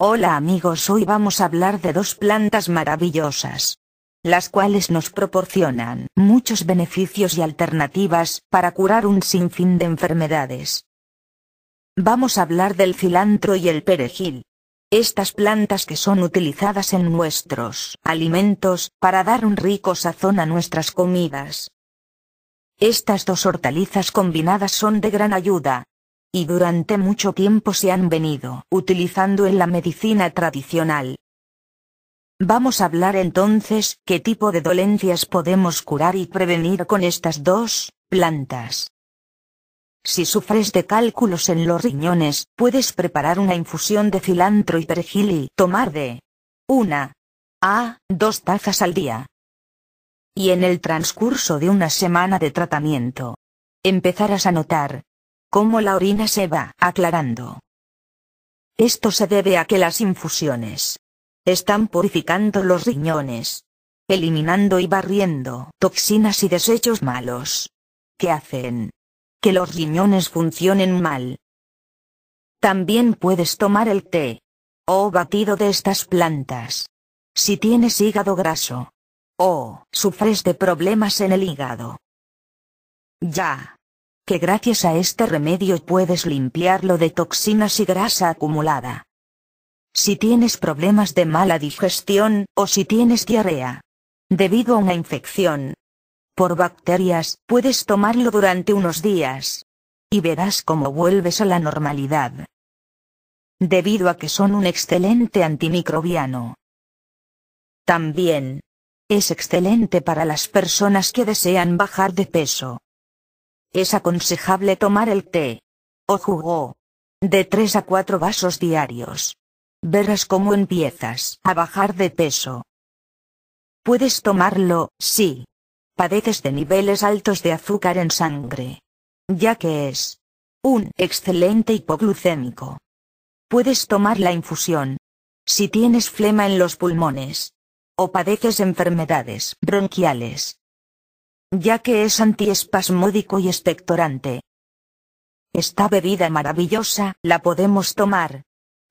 Hola amigos, hoy vamos a hablar de dos plantas maravillosas, las cuales nos proporcionan muchos beneficios y alternativas para curar un sinfín de enfermedades. Vamos a hablar del cilantro y el perejil. Estas plantas que son utilizadas en nuestros alimentos para dar un rico sazón a nuestras comidas. Estas dos hortalizas combinadas son de gran ayuda, y durante mucho tiempo se han venido utilizando en la medicina tradicional. Vamos a hablar entonces qué tipo de dolencias podemos curar y prevenir con estas dos plantas. Si sufres de cálculos en los riñones, puedes preparar una infusión de cilantro y perejil y tomar de una a dos tazas al día. Y en el transcurso de una semana de tratamiento, empezarás a notar cómo la orina se va aclarando. Esto se debe a que las infusiones están purificando los riñones, eliminando y barriendo toxinas y desechos malos que hacen que los riñones funcionen mal. También puedes tomar el té o batido de estas plantas. Si tienes hígado graso o sufres de problemas en el hígado. Ya que gracias a este remedio puedes limpiarlo de toxinas y grasa acumulada. Si tienes problemas de mala digestión, o si tienes diarrea. Debido a una infección. Por bacterias, puedes tomarlo durante unos días. Y verás cómo vuelves a la normalidad. Debido a que son un excelente antimicrobiano. También. Es excelente para las personas que desean bajar de peso. Es aconsejable tomar el té o jugo de 3 a 4 vasos diarios. Verás cómo empiezas a bajar de peso. Puedes tomarlo, sí. Padeces de niveles altos de azúcar en sangre. Ya que es un excelente hipoglucémico. Puedes tomar la infusión. Si tienes flema en los pulmones. O padeces enfermedades bronquiales ya que es antiespasmódico y expectorante. Esta bebida maravillosa la podemos tomar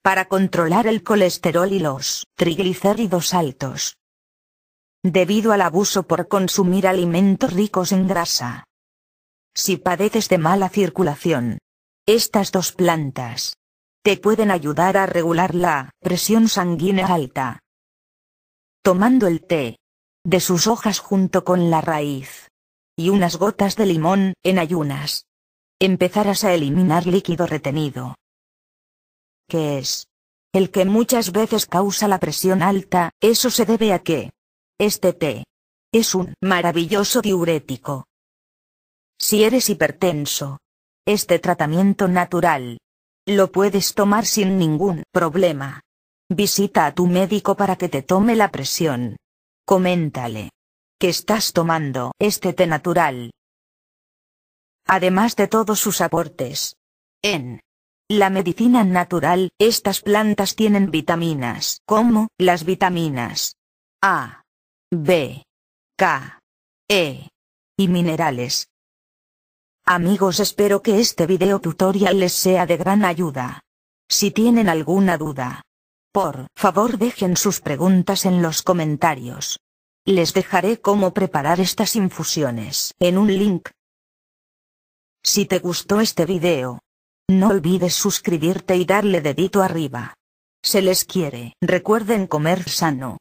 para controlar el colesterol y los triglicéridos altos. Debido al abuso por consumir alimentos ricos en grasa. Si padeces de mala circulación, estas dos plantas te pueden ayudar a regular la presión sanguínea alta. Tomando el té, de sus hojas junto con la raíz. Y unas gotas de limón, en ayunas. Empezarás a eliminar líquido retenido. ¿Qué es? El que muchas veces causa la presión alta, eso se debe a que este té es un maravilloso diurético. Si eres hipertenso, este tratamiento natural lo puedes tomar sin ningún problema. Visita a tu médico para que te tome la presión. Coméntale. Que estás tomando este té natural. Además de todos sus aportes. En la medicina natural, estas plantas tienen vitaminas, como las vitaminas A, B, K, E y minerales. Amigos espero que este video tutorial les sea de gran ayuda. Si tienen alguna duda, por favor dejen sus preguntas en los comentarios. Les dejaré cómo preparar estas infusiones en un link. Si te gustó este video, no olvides suscribirte y darle dedito arriba. Se les quiere. Recuerden comer sano.